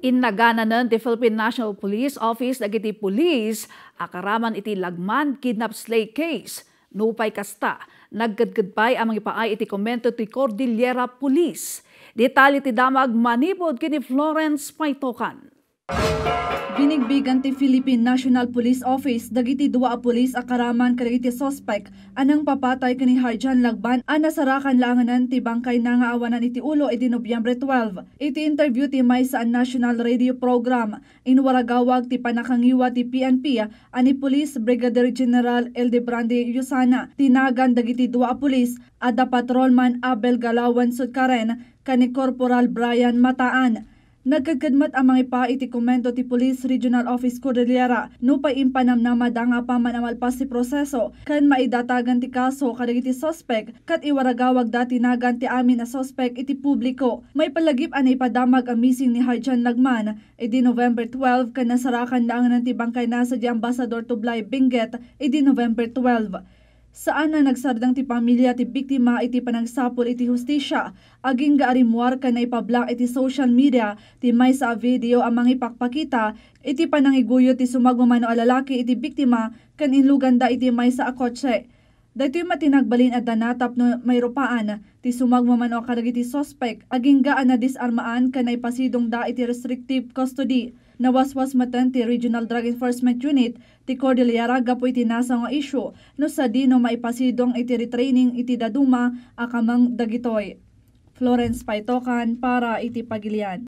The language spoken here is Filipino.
Inagananan the Philippine National Police Office dagiti police akaraman iti lagman kidnap slay case nupay kasta naggadgadpay ang mga iti komento ti Cordillera Police. Detalye ti damag manipod kini Florence Paitokan. Binigbigan ti Philippine National Police Office dagiti duwa a pulis akaraman kadagiti suspect anang papatay kani Harjan Lagban a nasarakan langanan ti bangkay nangaawanan iti ulo iti Nobyembre 12. Iti interview ti may sa national radio program inwaragawag ti panakangiwa ti PNP ani Police Brigadier General Eldebrande Yusana tinagan dagiti duwa a pulis ada patrolman Abel Galawan Sudkaren kani Corporal Brian Mataan Nagkagkadmat ang mga pa iti komento ti Police Regional Office Cordillera no pa impanamnama da nga manamalpas si proseso kan maidatagan ti kaso kadag iti sospek kat iwaragawag dati nagan ti amin na sospek iti publiko. May palagip anay padamag ang missing ni Harjan Nagman iti November 12 kan nasarakan na ang nantibangkay nasa di Ambassador Tublay Binget iti November 12. Saan na nagsardang ti pamilya ti biktima iti panagsapol iti hustisya, aging gaarimuar ka na ipablak iti social media ti may sa video amang ipakpakita iti panangiguyo ti sumagumano alalaki iti biktima kan inluganda iti may sa akotse Daytoy matinagbalin at danatap no may rupaan, ti sumagmamano kadagiti sospek aginggaan na disarmaan kanay pasidong da iti restrictive custody nawaswas matan ti Regional Drug Enforcement Unit ti Cordillera gapo iti nasa nga isyu no sa di no maipasidong iti retraining iti daduma akamang dagitoy. Florence Paitokan para iti pagilian.